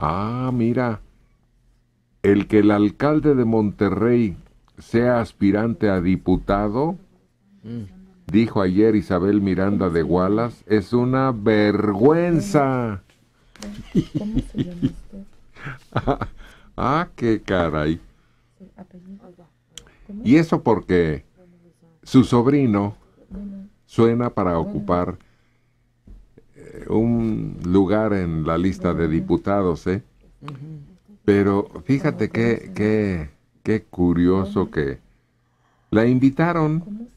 Ah, mira, el que el alcalde de Monterrey sea aspirante a diputado, mm. dijo ayer Isabel Miranda de Gualas, es una vergüenza. ¿Cómo, se ah, qué caray. Y eso porque su sobrino suena para ocupar un lugar en la lista de diputados, ¿eh? Pero fíjate qué, qué, qué curioso que la invitaron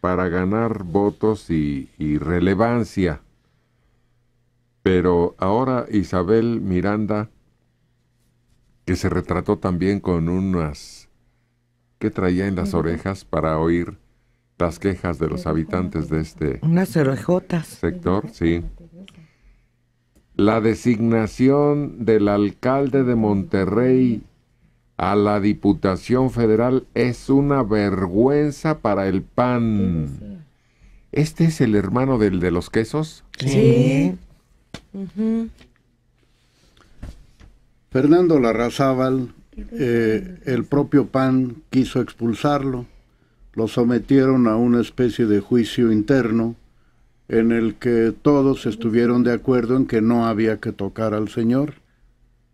para ganar votos y, relevancia. Pero ahora Isabel Miranda, que se retrató también con unas que traía en las orejas para oír las quejas de los habitantes de este sector, sí la designación del alcalde de Monterrey a la Diputación Federal es una vergüenza para el PAN. ¿Este es el hermano del de los quesos? Sí. Fernando Larrazábal, eh, el propio PAN quiso expulsarlo, lo sometieron a una especie de juicio interno en el que todos estuvieron de acuerdo en que no había que tocar al Señor.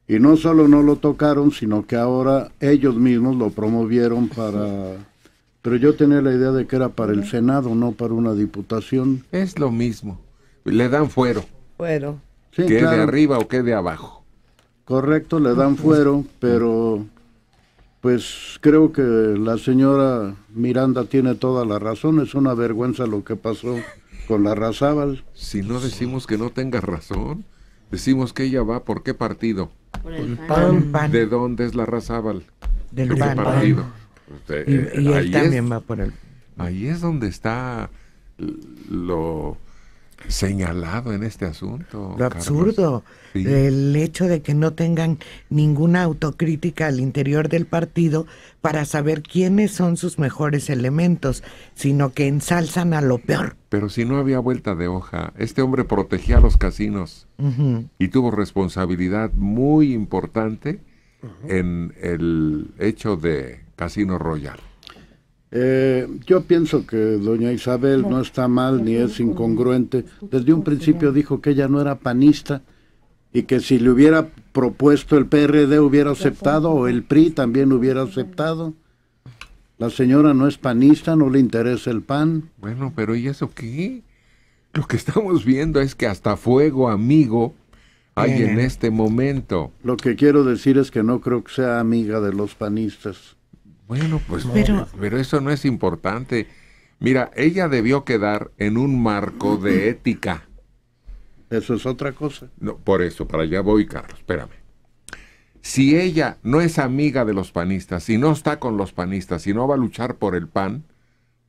Y no solo no lo tocaron, sino que ahora ellos mismos lo promovieron para... Pero yo tenía la idea de que era para el Senado, no para una diputación. Es lo mismo. Le dan fuero. Fuero. Sí, que de arriba o que de abajo. Correcto, le dan fuero, pero pues creo que la señora Miranda tiene toda la razón. Es una vergüenza lo que pasó la Razábal. Si no decimos que no tenga razón, decimos que ella va por qué partido. el pan. ¿De dónde es la Razábal? Del pan. y, eh, también va por el. Ahí es donde está lo señalado en este asunto. Lo absurdo, el hecho de que no tengan ninguna autocrítica al interior del partido para saber quiénes son sus mejores elementos, sino que ensalzan a lo peor. Pero si no había vuelta de hoja, este hombre protegía los casinos y tuvo responsabilidad muy importante en el hecho de Casino Royal. Eh, yo pienso que doña Isabel no está mal ni es incongruente. Desde un principio dijo que ella no era panista y que si le hubiera propuesto el PRD hubiera aceptado o el PRI también hubiera aceptado. La señora no es panista, no le interesa el pan. Bueno, pero ¿y eso qué? Lo que estamos viendo es que hasta fuego amigo hay en este momento. Lo que quiero decir es que no creo que sea amiga de los panistas. Bueno, pues pero, pero eso no es importante. Mira, ella debió quedar en un marco de ética. Eso es otra cosa. No, por eso, para allá voy, Carlos, espérame. Si ella no es amiga de los panistas, si no está con los panistas, si no va a luchar por el pan,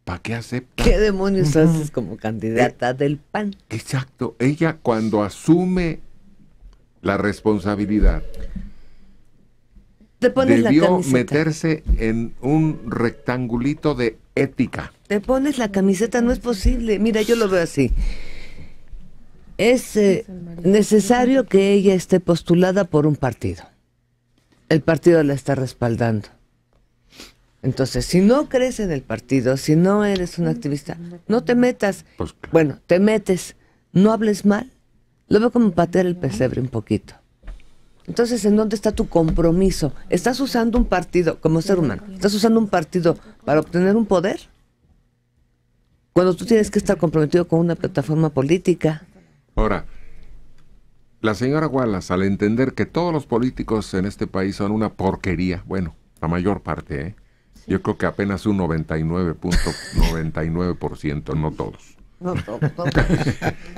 ¿para qué acepta? ¿Qué demonios haces como candidata eh, del pan? Exacto, ella cuando asume la responsabilidad debió meterse en un rectangulito de ética. Te pones la camiseta, no es posible. Mira, yo lo veo así. Es eh, necesario que ella esté postulada por un partido. El partido la está respaldando. Entonces, si no crees en el partido, si no eres un activista, no te metas. Pues bueno, te metes, no hables mal. Lo veo como patear el pesebre un poquito. Entonces, ¿en dónde está tu compromiso? ¿Estás usando un partido, como ser humano, estás usando un partido para obtener un poder? Cuando tú tienes que estar comprometido con una plataforma política. Ahora, la señora Wallace, al entender que todos los políticos en este país son una porquería, bueno, la mayor parte, ¿eh? yo creo que apenas un 99.99%, no todos. No todos.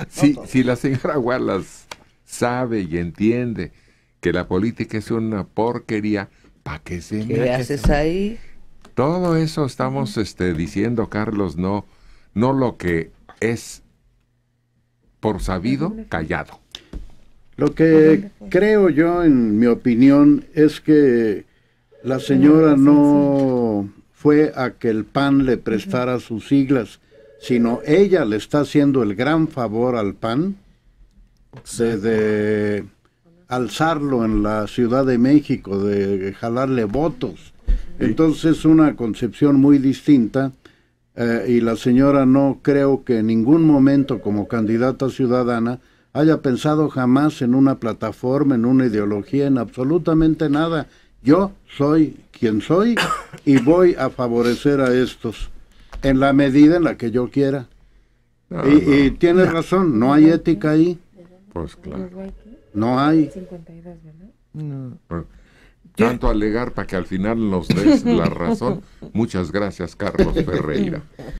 si, si la señora Wallace sabe y entiende que la política es una porquería, ¿para qué se ¿Qué haces ahí? Todo eso estamos este, diciendo, Carlos, no, no lo que es por sabido, callado. Lo que creo yo, en mi opinión, es que la señora no fue a que el PAN le prestara sus siglas, sino ella le está haciendo el gran favor al PAN de alzarlo en la Ciudad de México, de jalarle votos. Entonces es una concepción muy distinta eh, y la señora no creo que en ningún momento como candidata ciudadana haya pensado jamás en una plataforma, en una ideología, en absolutamente nada. Yo soy quien soy y voy a favorecer a estos en la medida en la que yo quiera. Ah, y, tiene y, tienes razón, no hay ética ahí. Pues claro. Pues, no hay. 52, ¿verdad? No. Tanto alegar para que al final nos des la razón. Muchas gracias, Carlos Ferreira.